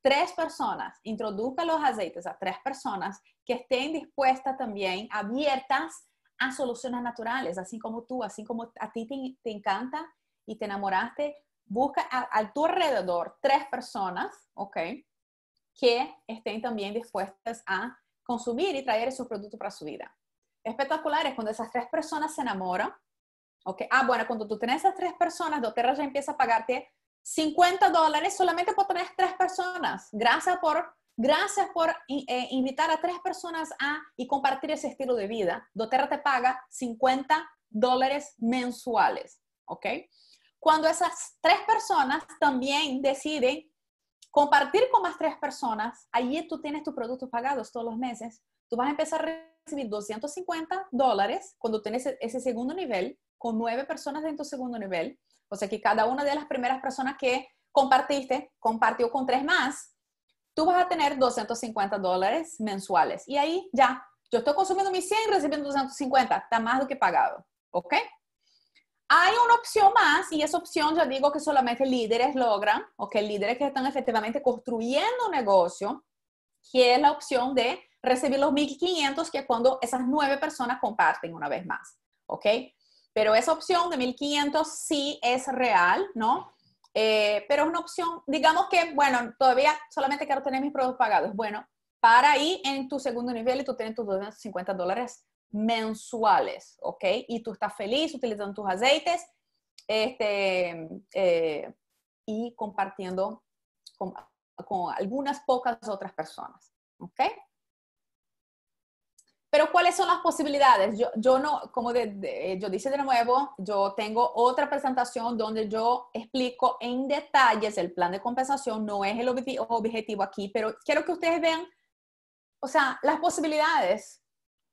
tres personas, introduzca los aceites a tres personas que estén dispuestas también, abiertas a soluciones naturales, así como tú, así como a ti te, encanta y te enamoraste, busca a, tu alrededor tres personas, ¿ok? Que estén también dispuestas a consumir y traer esos productos para su vida. Espectacular es cuando esas tres personas se enamoran, Ah, bueno, cuando tú tienes esas tres personas, doTERRA ya empieza a pagarte 50 dólares solamente por tener tres personas. Gracias por, gracias por eh, eh, invitar a tres personas a y compartir ese estilo de vida. doTERRA te paga 50 dólares mensuales, ¿ok? Cuando esas tres personas también deciden compartir con más tres personas, allí tú tienes tus productos pagados todos los meses, tú vas a empezar a recibir 250 dólares cuando tienes ese segundo nivel con nueve personas en tu segundo nivel. O sea que cada una de las primeras personas que compartiste compartió con tres más, tú vas a tener 250 dólares mensuales. Y ahí ya, yo estoy consumiendo mis 100 y recibiendo 250, está más do que pagado. ¿Ok? Hay una opción más y esa opción ya digo que solamente líderes logran, o que líderes que están efectivamente construyendo un negocio, que es la opción de recibir los 1.500, que es cuando esas nueve personas comparten una vez más, ¿ok? Pero esa opción de 1500 sí es real, ¿no? Eh, pero es una opción, digamos que, bueno, todavía solamente quiero tener mis productos pagados. Bueno, para ir en tu segundo nivel y tú tienes tus 250 dólares mensuales, ¿ok? Y tú estás feliz utilizando tus aceites este, eh, y compartiendo con, con algunas pocas otras personas, ¿ok? Pero ¿cuáles son las posibilidades? Yo, yo no, como eh, yo dice de nuevo, yo tengo otra presentación donde yo explico en detalles el plan de compensación, no es el objetivo, aquí, pero quiero que ustedes vean, o sea, las posibilidades.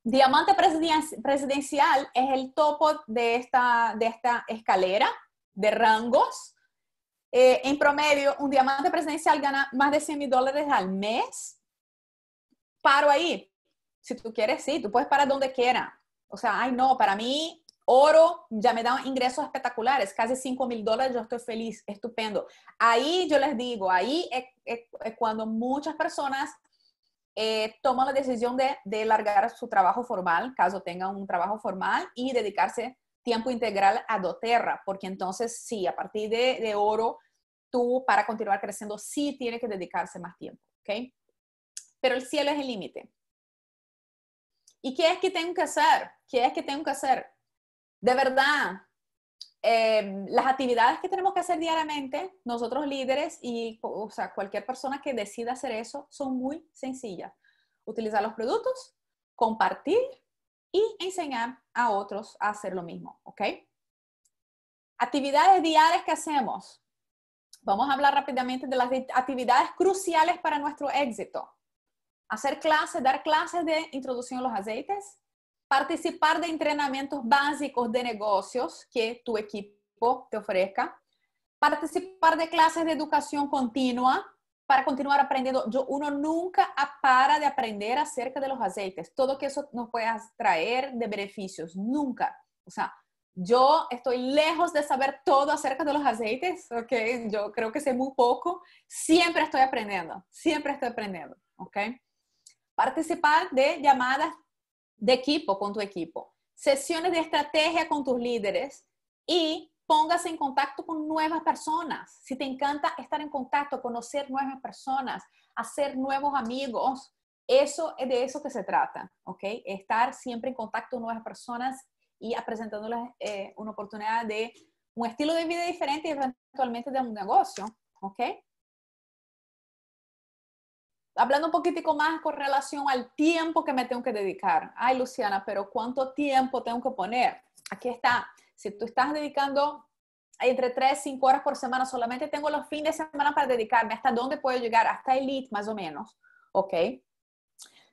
Diamante presidencial es el topo de esta, de esta escalera de rangos. Eh, en promedio, un diamante presidencial gana más de 100 mil dólares al mes. Paro ahí, si tú quieres, sí, tú puedes para donde quiera. O sea, ay, no, para mí oro ya me da ingresos espectaculares, casi 5 mil dólares, yo estoy feliz, estupendo. Ahí yo les digo, ahí es, cuando muchas personas eh, toman la decisión de, largar su trabajo formal, caso tengan un trabajo formal, y dedicarse tiempo integral a doTERRA, porque entonces sí, a partir de, de oro, tú para continuar creciendo sí tiene que dedicarse más tiempo, ¿ok? Pero el cielo es el límite. ¿Y qué es que tengo que hacer? ¿Qué es que tengo que hacer? De verdad, eh, las actividades que tenemos que hacer diariamente, nosotros líderes y cualquier persona que decida hacer eso, son muy sencillas. Utilizar los productos, compartir y enseñar a otros a hacer lo mismo, ¿ok? Actividades diarias que hacemos. Vamos a hablar rápidamente de las actividades cruciales para nuestro éxito hacer clases, dar clases de introducción a los aceites, participar de entrenamientos básicos de negocios que tu equipo te ofrezca, participar de clases de educación continua para continuar aprendiendo. Yo, uno nunca para de aprender acerca de los aceites, todo que eso nos puede traer de beneficios, nunca. O sea, yo estoy lejos de saber todo acerca de los aceites, ¿ok? Yo creo que sé muy poco, siempre estoy aprendiendo, siempre estoy aprendiendo, ¿ok? Participar de llamadas de equipo con tu equipo, sesiones de estrategia con tus líderes y póngase en contacto con nuevas personas. Si te encanta estar en contacto, conocer nuevas personas, hacer nuevos amigos, eso es de eso que se trata, ¿ok? Estar siempre en contacto con nuevas personas y presentándoles eh, una oportunidad de un estilo de vida diferente y eventualmente de un negocio, ¿ok? hablando un poquitico más con relación al tiempo que me tengo que dedicar. Ay, Luciana, pero ¿cuánto tiempo tengo que poner? Aquí está. Si tú estás dedicando entre 3, 5 horas por semana, solamente tengo los fines de semana para dedicarme. ¿Hasta dónde puedo llegar? Hasta elite, más o menos. ¿Ok?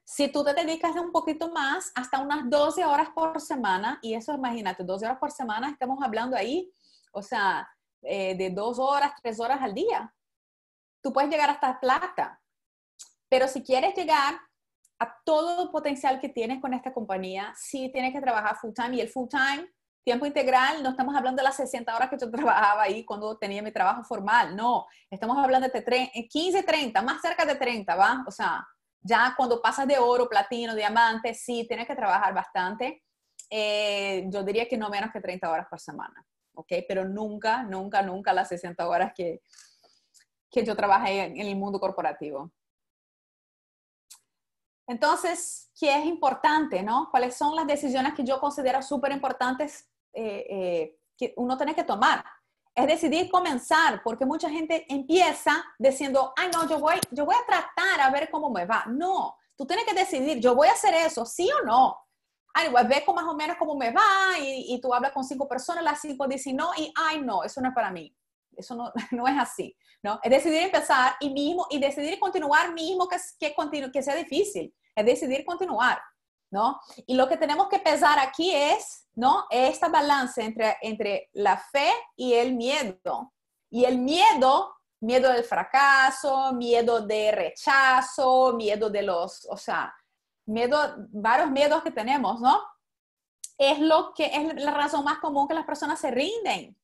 Si tú te dedicas un poquito más, hasta unas 12 horas por semana, y eso imagínate, 12 horas por semana, estamos hablando ahí, o sea, eh, de 2 horas, 3 horas al día. Tú puedes llegar hasta plata, pero si quieres llegar a todo el potencial que tienes con esta compañía, sí tienes que trabajar full time y el full time, tiempo integral, no estamos hablando de las 60 horas que yo trabajaba ahí cuando tenía mi trabajo formal, no, estamos hablando de 15, 30, eh, más cerca de 30, ¿va? O sea, ya cuando pasas de oro, platino, diamante, sí tienes que trabajar bastante. Eh, yo diría que no menos que 30 horas por semana, ¿ok? Pero nunca, nunca, nunca las 60 horas que, que yo trabajé en el mundo corporativo. Entonces, ¿qué es importante, no? ¿Cuáles son las decisiones que yo considero súper importantes eh, eh, que uno tiene que tomar? Es decidir comenzar, porque mucha gente empieza diciendo, ay, no, yo voy, yo voy a tratar a ver cómo me va. No, tú tienes que decidir, yo voy a hacer eso, sí o no. Ay, pues, voy a más o menos cómo me va y, y tú hablas con cinco personas, las cinco dicen no y, ay, no, eso no es para mí. Eso no, no es así, ¿no? Es decidir empezar y, mismo, y decidir continuar mismo que, que, que sea difícil. Es decidir continuar, ¿no? Y lo que tenemos que pesar aquí es, ¿no? Esta balanza entre, entre la fe y el miedo. Y el miedo miedo del fracaso, miedo de rechazo, miedo de los, o sea, miedo, varios miedos que tenemos, ¿no? Es lo que es la razón más común que las personas se rinden,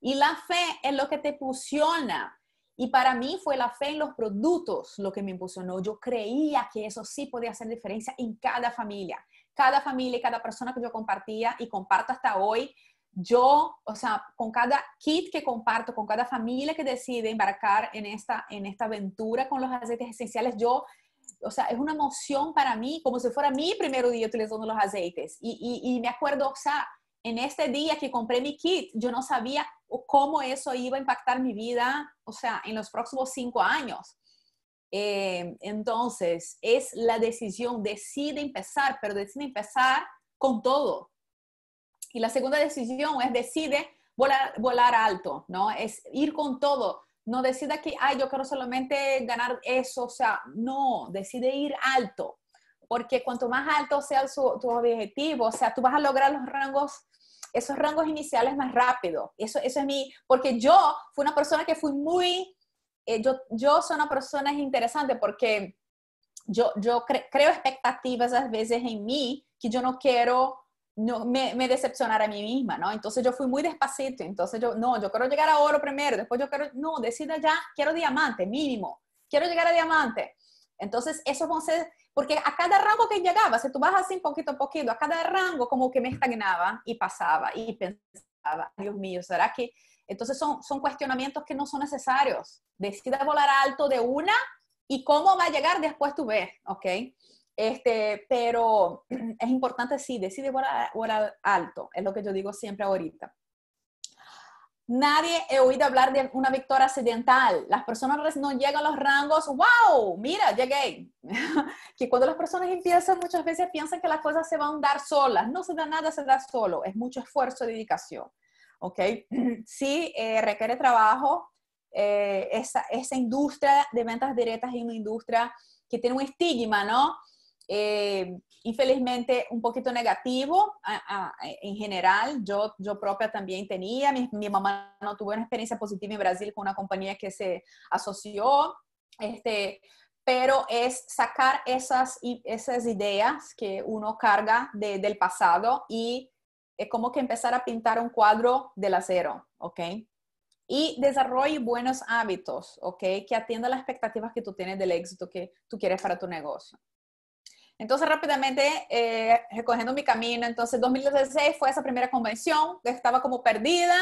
y la fe es lo que te pulsiona. Y para mí fue la fe en los productos lo que me impulsionó. Yo creía que eso sí podía hacer diferencia en cada familia. Cada familia y cada persona que yo compartía y comparto hasta hoy, yo, o sea, con cada kit que comparto, con cada familia que decide embarcar en esta, en esta aventura con los aceites esenciales, yo, o sea, es una emoción para mí, como si fuera mi primer día utilizando los aceites. Y, y, y me acuerdo, o sea, en este día que compré mi kit, yo no sabía o cómo eso iba a impactar mi vida, o sea, en los próximos cinco años. Eh, entonces, es la decisión, decide empezar, pero decide empezar con todo. Y la segunda decisión es decide volar, alto, ¿no? Es ir con todo. No decida que, ay, yo quiero solamente ganar eso, o sea, no, decide ir alto, porque cuanto más alto sea su, tu objetivo, o sea, tú vas a lograr los rangos esos rangos iniciales más rápido. Eso, eso es mi, porque yo fui una persona que fui muy, eh, yo, yo soy una persona interesante porque yo, yo creo expectativas a veces en mí que yo no quiero no, me, me, decepcionar a mí misma, ¿no? Entonces yo fui muy despacito, entonces yo, no, yo quiero llegar a oro primero, después yo quiero, no, decida ya, quiero diamante, mínimo, quiero llegar a diamante. Entonces, eso es porque a cada rango que llegaba, si tú vas así poquito a poquito, a cada rango como que me estagnaba y pasaba y pensaba, Dios mío, ¿será que? Entonces son, son cuestionamientos que no son necesarios. Decida volar alto de una y cómo va a llegar después tú ves, ¿ok? Este, pero es importante, sí, decide volar alto, es lo que yo digo siempre ahorita. Nadie he oído hablar de una victoria accidental. Las personas no llegan a los rangos, wow, mira, llegué. que cuando las personas empiezan, muchas veces piensan que las cosas se van a dar solas. No se da nada, se da solo. Es mucho esfuerzo y dedicación. ¿Ok? Sí, eh, requiere trabajo. Eh, esa, esa industria de ventas directas es una industria que tiene un estigma, ¿no? infelizmente eh, un poquito negativo en general. Yo, yo propia también tenía, mi, mamá no tuvo una experiencia positiva en Brasil con una compañía que se asoció, este, pero es sacar esas, ideas que uno carga del pasado y es como que empezar a pintar un cuadro del acero, ¿ok? y desarrolle buenos hábitos, ¿ok? Que atienda las expectativas que tú tienes del éxito que tú quieres para tu negocio. Entonces, rápidamente, eh, recogiendo mi camino, entonces 2016 fue esa primera convención, estaba como perdida.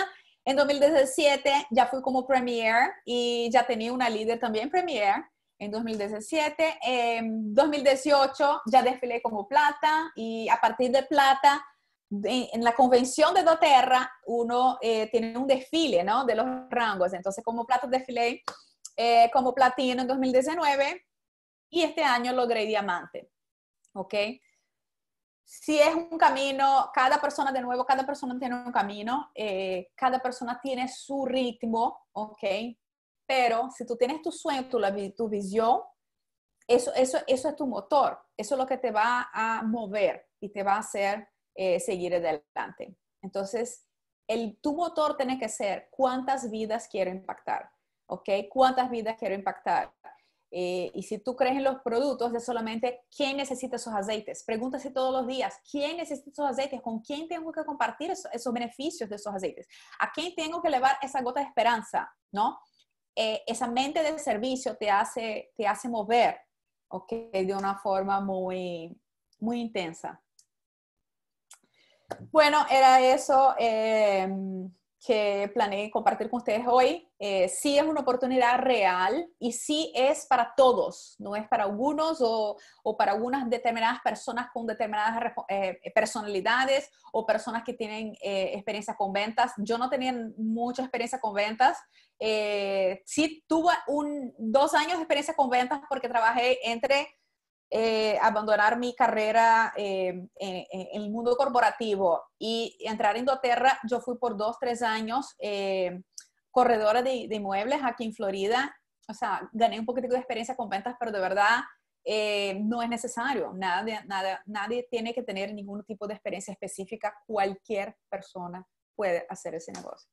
En 2017 ya fui como premier y ya tenía una líder también premier. En 2017, en 2018 ya desfilé como plata y a partir de plata en, la convención de Doterra uno eh, tiene un desfile ¿no? de los rangos. Entonces, como plata desfilé eh, como platino en 2019 y este año logré diamante. ¿ok? Si es un camino, cada persona de nuevo, cada persona tiene un camino, eh, cada persona tiene su ritmo, ¿ok? Pero si tú tienes tu sueño, tu, visión, eso, es tu motor, eso es lo que te va a mover y te va a hacer eh, seguir adelante. Entonces, el, tu motor tiene que ser cuántas vidas quiero impactar, ¿ok? ¿Cuántas vidas quiero impactar? Eh, y si tú crees en los productos, es solamente quién necesita esos aceites. Pregúntase todos los días, ¿quién necesita esos aceites? ¿Con quién tengo que compartir esos, beneficios de esos aceites? ¿A quién tengo que elevar esa gota de esperanza? ¿No? Eh, esa mente de servicio te hace, te hace mover, ¿ok? De una forma muy, muy intensa. Bueno, era eso. Eh, que planeé compartir con ustedes hoy, eh, sí es una oportunidad real y sí es para todos, no es para algunos o, o para algunas determinadas personas con determinadas eh, personalidades o personas que tienen eh, experiencia con ventas. Yo no tenía mucha experiencia con ventas, eh, sí tuve un, dos años de experiencia con ventas porque trabajé entre eh, abandonar mi carrera em, en, el mundo corporativo y entrar a Inglaterra yo fui por dos, tres años em, corredora de, de, inmuebles aquí en Florida. O sea, gané un poquitico de experiencia con ventas, pero de verdad em, no es necesario. nada, nadie tiene que tener ningún tipo de experiencia específica. Cualquier persona puede hacer ese negocio.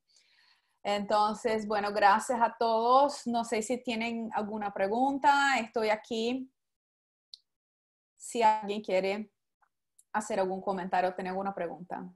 Entonces, bueno, gracias a todos. No sé si tienen alguna pregunta. Estoy aquí si alguien quiere hacer algún comentario o tener alguna pregunta.